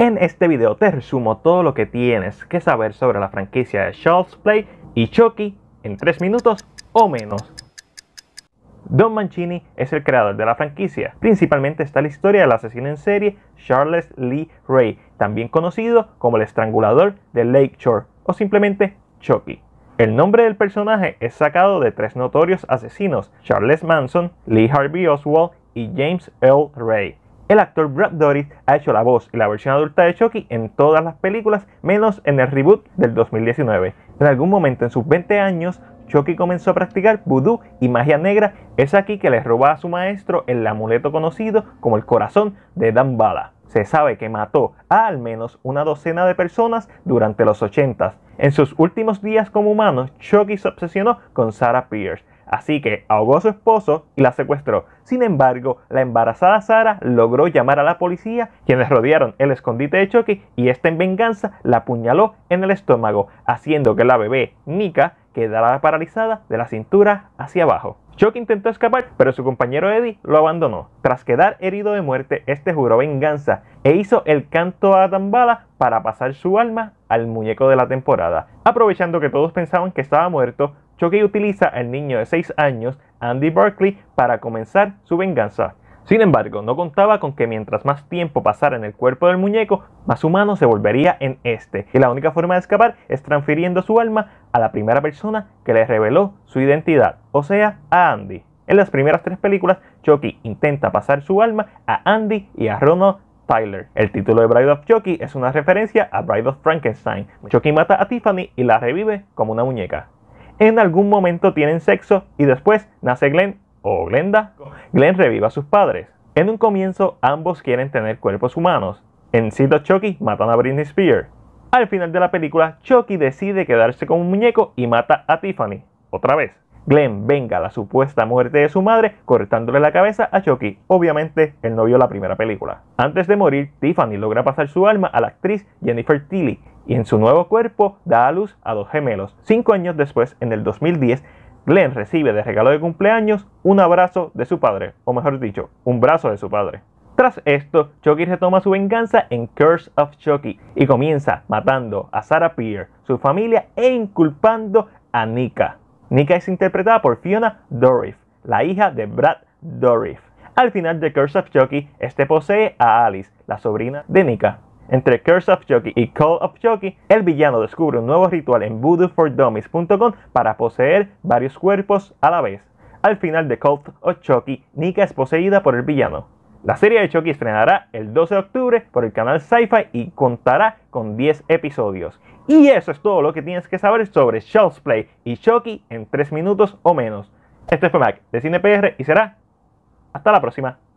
En este video te resumo todo lo que tienes que saber sobre la franquicia de Charles Play y Chucky en 3 minutos o menos. Don Mancini es el creador de la franquicia. Principalmente está la historia del asesino en serie Charles Lee Ray, también conocido como el estrangulador de Lake Shore o simplemente Chucky. El nombre del personaje es sacado de tres notorios asesinos, Charles Manson, Lee Harvey Oswald y James L. Ray. El actor Brad Doris ha hecho la voz y la versión adulta de Chucky en todas las películas, menos en el reboot del 2019. En algún momento en sus 20 años, Chucky comenzó a practicar vudú y magia negra. Es aquí que le roba a su maestro el amuleto conocido como el corazón de Dan Se sabe que mató a al menos una docena de personas durante los 80. En sus últimos días como humano, Chucky se obsesionó con Sarah Pierce, Así que ahogó a su esposo y la secuestró. Sin embargo, la embarazada Sara logró llamar a la policía, quienes rodearon el escondite de Chucky y esta en venganza la apuñaló en el estómago, haciendo que la bebé, Mika quedara paralizada de la cintura hacia abajo. Chucky intentó escapar, pero su compañero Eddie lo abandonó. Tras quedar herido de muerte, este juró venganza e hizo el canto a Tambala para pasar su alma al muñeco de la temporada. Aprovechando que todos pensaban que estaba muerto, Chucky utiliza al niño de 6 años, Andy Berkeley, para comenzar su venganza. Sin embargo, no contaba con que mientras más tiempo pasara en el cuerpo del muñeco, más humano se volvería en este, y la única forma de escapar es transfiriendo su alma a la primera persona que le reveló su identidad, o sea, a Andy. En las primeras tres películas, Chucky intenta pasar su alma a Andy y a Ronald Tyler. El título de Bride of Chucky es una referencia a Bride of Frankenstein. Chucky mata a Tiffany y la revive como una muñeca en algún momento tienen sexo y después nace Glenn o Glenda. Glenn revive a sus padres. En un comienzo ambos quieren tener cuerpos humanos. En of Chucky matan a Britney Spears. Al final de la película, Chucky decide quedarse con un muñeco y mata a Tiffany. Otra vez. Glenn venga a la supuesta muerte de su madre cortándole la cabeza a Chucky. Obviamente, él no vio la primera película. Antes de morir, Tiffany logra pasar su alma a la actriz Jennifer Tilly, y en su nuevo cuerpo da a luz a dos gemelos. Cinco años después, en el 2010, Glenn recibe de regalo de cumpleaños un abrazo de su padre, o mejor dicho, un brazo de su padre. Tras esto, Chucky retoma su venganza en Curse of Chucky y comienza matando a Sarah Pierre, su familia e inculpando a Nika. Nika es interpretada por Fiona Dorif, la hija de Brad Dorif. Al final de Curse of Chucky, este posee a Alice, la sobrina de Nika. Entre Curse of Chucky y Call of Chucky, el villano descubre un nuevo ritual en Voodoo4Dummies.com para poseer varios cuerpos a la vez. Al final de Cult of Chucky, Nika es poseída por el villano. La serie de Chucky estrenará el 12 de octubre por el canal Sci-Fi y contará con 10 episodios. Y eso es todo lo que tienes que saber sobre Shell's Play y Chucky en 3 minutos o menos. Este fue Mac de CinePR y será hasta la próxima.